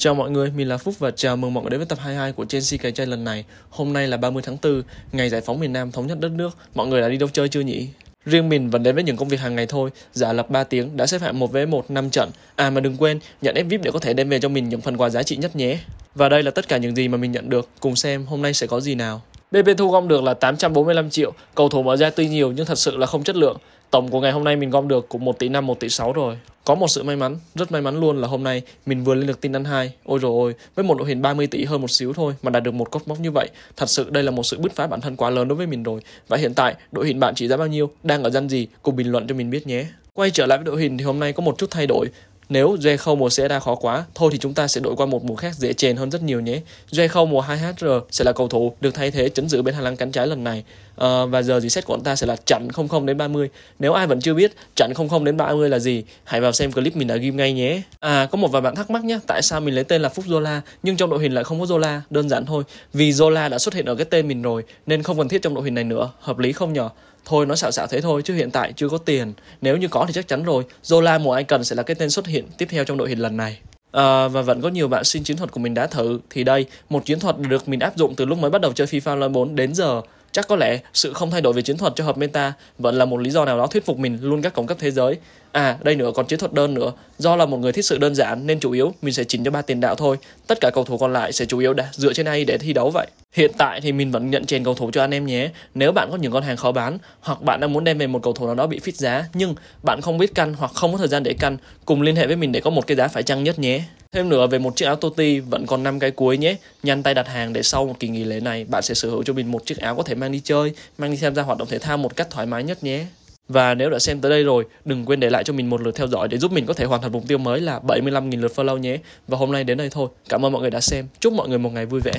Chào mọi người, mình là Phúc và chào mừng mọi người đến với tập 22 của Chelsea Cái Chơi lần này. Hôm nay là 30 tháng 4, ngày giải phóng miền Nam thống nhất đất nước. Mọi người đã đi đâu chơi chưa nhỉ? Riêng mình vẫn đến với những công việc hàng ngày thôi, giả lập 3 tiếng đã xếp hạng 1 với 1 5 trận. À mà đừng quên, nhận ép VIP để có thể đem về cho mình những phần quà giá trị nhất nhé. Và đây là tất cả những gì mà mình nhận được, cùng xem hôm nay sẽ có gì nào. Bp thu gom được là 845 triệu, cầu thủ mở ra tuy nhiều nhưng thật sự là không chất lượng. Tổng của ngày hôm nay mình gom được cũng 1 tỷ 5, 1 tỷ 6 rồi. Có một sự may mắn, rất may mắn luôn là hôm nay mình vừa lên được tin ăn hai. Ôi rồi ôi, với một đội hình 30 tỷ hơn một xíu thôi mà đạt được một cốt mốc như vậy. Thật sự đây là một sự bứt phá bản thân quá lớn đối với mình rồi. Và hiện tại, đội hình bạn trị giá bao nhiêu, đang ở danh gì, cùng bình luận cho mình biết nhé. Quay trở lại với đội hình thì hôm nay có một chút thay đổi nếu J0 mùa sẽ ra khó quá, thôi thì chúng ta sẽ đổi qua một mùa khác dễ chèn hơn rất nhiều nhé. J0 mùa 2HR sẽ là cầu thủ được thay thế chấn giữ bên hàng lăng cánh trái lần này. À, và giờ reset của chúng ta sẽ là chặn 00 đến 30. Nếu ai vẫn chưa biết chặn 00 đến 30 là gì, hãy vào xem clip mình đã ghim ngay nhé. À có một vài bạn thắc mắc nhé, tại sao mình lấy tên là Phúc Zola nhưng trong đội hình lại không có Zola, đơn giản thôi. Vì Zola đã xuất hiện ở cái tên mình rồi nên không cần thiết trong đội hình này nữa, hợp lý không nhỉ? thôi nó xạo xạo thế thôi chứ hiện tại chưa có tiền nếu như có thì chắc chắn rồi Zola mùa Anh cần sẽ là cái tên xuất hiện tiếp theo trong đội hình lần này À, và vẫn có nhiều bạn xin chiến thuật của mình đã thử thì đây một chiến thuật được mình áp dụng từ lúc mới bắt đầu chơi FIFA Online 4 đến giờ chắc có lẽ sự không thay đổi về chiến thuật cho hợp meta vẫn là một lý do nào đó thuyết phục mình luôn các cổng cấp thế giới à đây nữa còn chiến thuật đơn nữa do là một người thích sự đơn giản nên chủ yếu mình sẽ chỉnh cho ba tiền đạo thôi tất cả cầu thủ còn lại sẽ chủ yếu đã dựa trên ai để thi đấu vậy Hiện tại thì mình vẫn nhận chèn cầu thủ cho anh em nhé. Nếu bạn có những con hàng khó bán hoặc bạn đang muốn đem về một cầu thủ nào đó bị fit giá nhưng bạn không biết căn hoặc không có thời gian để căn, cùng liên hệ với mình để có một cái giá phải chăng nhất nhé. Thêm nữa về một chiếc áo toti vẫn còn 5 cái cuối nhé. Nhanh tay đặt hàng để sau một kỳ nghỉ lễ này bạn sẽ sở hữu cho mình một chiếc áo có thể mang đi chơi, mang đi tham gia hoạt động thể thao một cách thoải mái nhất nhé. Và nếu đã xem tới đây rồi, đừng quên để lại cho mình một lượt theo dõi để giúp mình có thể hoàn thành mục tiêu mới là 75.000 lượt follow nhé. Và hôm nay đến đây thôi. Cảm ơn mọi người đã xem. Chúc mọi người một ngày vui vẻ.